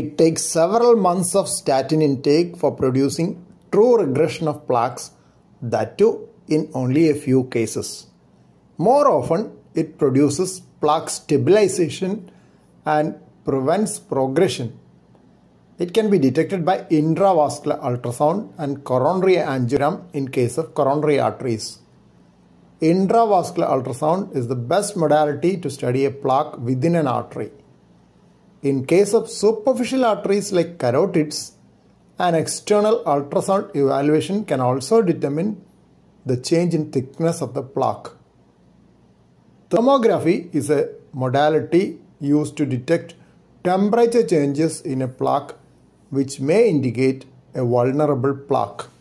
It takes several months of statin intake for producing true regression of plaques, that too in only a few cases. More often, it produces plaque stabilization and prevents progression. It can be detected by intravascular ultrasound and coronary angiogram in case of coronary arteries. Intravascular ultrasound is the best modality to study a plaque within an artery. In case of superficial arteries like carotids, an external ultrasound evaluation can also determine the change in thickness of the plaque. Thermography is a modality used to detect temperature changes in a plaque which may indicate a vulnerable plaque.